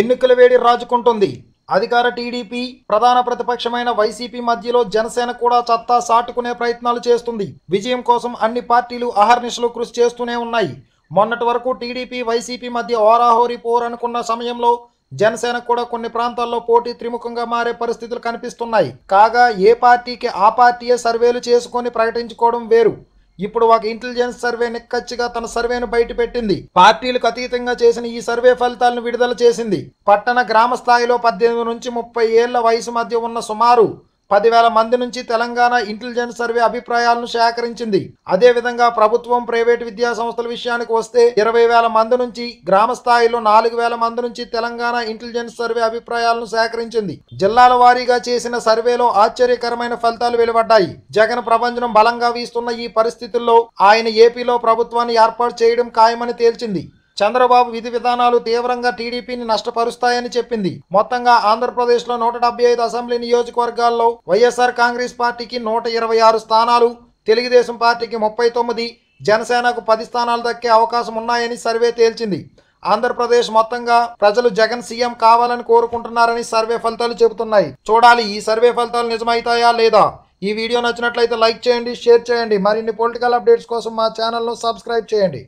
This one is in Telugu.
ఎన్నికల వేడి రాజుకుంటుంది అధికార టీడీపీ ప్రధాన ప్రతిపక్షమైన వైసీపీ మధ్యలో జనసేన కూడా చత్తా సాటుకునే ప్రయత్నాలు చేస్తుంది విజయం కోసం అన్ని పార్టీలు అహర్నిశలు కృషి చేస్తూనే ఉన్నాయి మొన్నటి వరకు టీడీపీ వైసీపీ మధ్య ఓరాహోరి పోర్ అనుకున్న సమయంలో జనసేన కూడా కొన్ని ప్రాంతాల్లో పోటీ త్రిముఖంగా మారే పరిస్థితులు కనిపిస్తున్నాయి కాగా ఏ పార్టీకి ఆ పార్టీయే సర్వేలు చేసుకొని ప్రకటించుకోవడం వేరు ఇప్పుడు ఒక ఇంటెలిజెన్స్ సర్వే నిక్కచ్చిగా తన సర్వేను బయటపెట్టింది పార్టీలకు అతీతంగా చేసిన ఈ సర్వే ఫలితాలను విడుదల చేసింది పట్టణ గ్రామ స్థాయిలో పద్దెనిమిది నుంచి ముప్పై ఏళ్ల వయసు మధ్య ఉన్న సుమారు పదివేల మంది నుంచి తెలంగాణ ఇంటెలిజెన్స్ సర్వే అభిప్రాయాలను సేకరించింది అదేవిధంగా ప్రభుత్వం ప్రైవేటు విద్యా సంస్థల విషయానికి వస్తే ఇరవై వేల మంది నుంచి గ్రామ స్థాయిలో నాలుగు వేల మంది నుంచి తెలంగాణ ఇంటెలిజెన్స్ సర్వే అభిప్రాయాలను సేకరించింది జిల్లాల వారీగా చేసిన సర్వేలో ఆశ్చర్యకరమైన ఫలితాలు వెలువడ్డాయి జగన్ ప్రపంచం బలంగా వీస్తున్న ఈ పరిస్థితుల్లో ఆయన ఏపీలో ప్రభుత్వాన్ని ఏర్పాటు చేయడం ఖాయమని తేల్చింది చంద్రబాబు విధి విధానాలు తీవ్రంగా టీడీపీని నష్టపరుస్తాయని చెప్పింది మొత్తంగా ఆంధ్రప్రదేశ్లో నూట ఐదు అసెంబ్లీ నియోజకవర్గాల్లో వైఎస్ఆర్ కాంగ్రెస్ పార్టీకి నూట ఇరవై ఆరు స్థానాలు తెలుగుదేశం పార్టీకి ముప్పై తొమ్మిది జనసేనకు పది స్థానాలు దక్కే అవకాశం ఉన్నాయని సర్వే తేల్చింది ఆంధ్రప్రదేశ్ మొత్తంగా ప్రజలు జగన్ సీఎం కావాలని కోరుకుంటున్నారని సర్వే ఫలితాలు చెబుతున్నాయి చూడాలి ఈ సర్వే ఫలితాలు నిజమవుతాయా లేదా ఈ వీడియో నచ్చినట్లయితే లైక్ చేయండి షేర్ చేయండి మరిన్ని పొలిటికల్ అప్డేట్స్ కోసం మా ఛానల్ను సబ్స్క్రైబ్ చేయండి